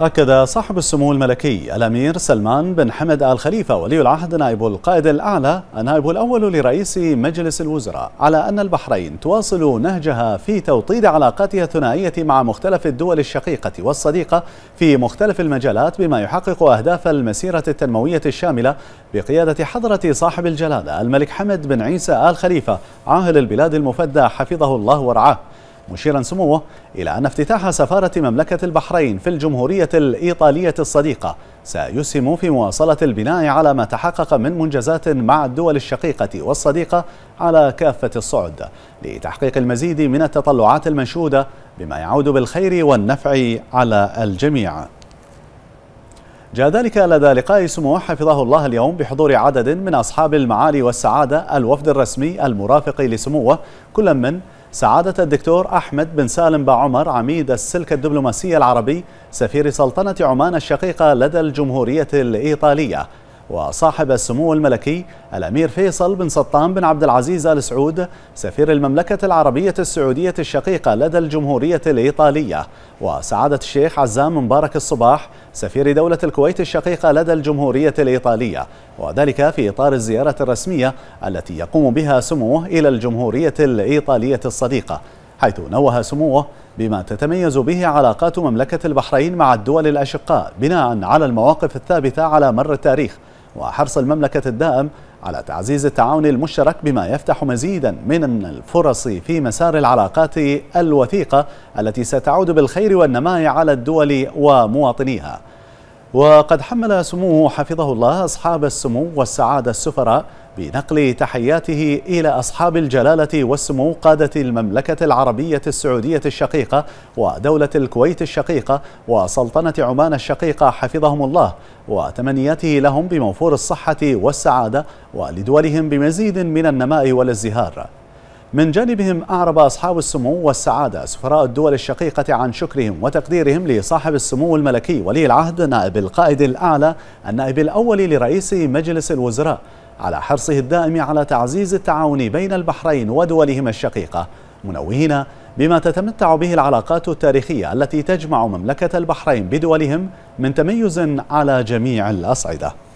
أكد صاحب السمو الملكي الأمير سلمان بن حمد آل خليفة ولي العهد نائب القائد الأعلى النائب الأول لرئيس مجلس الوزراء على أن البحرين تواصل نهجها في توطيد علاقاتها الثنائية مع مختلف الدول الشقيقة والصديقة في مختلف المجالات بما يحقق أهداف المسيرة التنموية الشاملة بقيادة حضرة صاحب الجلالة الملك حمد بن عيسى آل خليفة عاهل البلاد المفدى حفظه الله ورعاه مشيرا سموه إلى أن افتتاح سفارة مملكة البحرين في الجمهورية الإيطالية الصديقة سيسهم في مواصلة البناء على ما تحقق من منجزات مع الدول الشقيقة والصديقة على كافة الصعد لتحقيق المزيد من التطلعات المنشودة بما يعود بالخير والنفع على الجميع جاء ذلك لدى لقاء سموه حفظه الله اليوم بحضور عدد من أصحاب المعالي والسعادة الوفد الرسمي المرافق لسموه كل من سعادة الدكتور أحمد بن سالم بعمر عميد السلك الدبلوماسي العربي سفير سلطنة عمان الشقيقة لدى الجمهورية الإيطالية وصاحب السمو الملكي الأمير فيصل بن سلطان بن عبد العزيز آل سعود سفير المملكة العربية السعودية الشقيقة لدى الجمهورية الإيطالية وسعادة الشيخ عزام مبارك الصباح سفير دولة الكويت الشقيقة لدى الجمهورية الإيطالية وذلك في إطار الزيارة الرسمية التي يقوم بها سموه إلى الجمهورية الإيطالية الصديقة حيث نوه سموه بما تتميز به علاقات مملكة البحرين مع الدول الأشقاء بناء على المواقف الثابتة على مر التاريخ وحرص المملكة الدائم على تعزيز التعاون المشترك بما يفتح مزيدا من الفرص في مسار العلاقات الوثيقة التي ستعود بالخير والنماء على الدول ومواطنيها وقد حمل سموه حفظه الله أصحاب السمو والسعادة السفراء بنقل تحياته إلى أصحاب الجلالة والسمو قادة المملكة العربية السعودية الشقيقة ودولة الكويت الشقيقة وسلطنة عمان الشقيقة حفظهم الله وتمنياته لهم بموفور الصحة والسعادة ولدولهم بمزيد من النماء والازدهار من جانبهم أعرب أصحاب السمو والسعادة سفراء الدول الشقيقة عن شكرهم وتقديرهم لصاحب السمو الملكي ولي العهد نائب القائد الأعلى النائب الأول لرئيس مجلس الوزراء على حرصه الدائم على تعزيز التعاون بين البحرين ودولهما الشقيقة منوهين بما تتمتع به العلاقات التاريخية التي تجمع مملكة البحرين بدولهم من تميز على جميع الأصعدة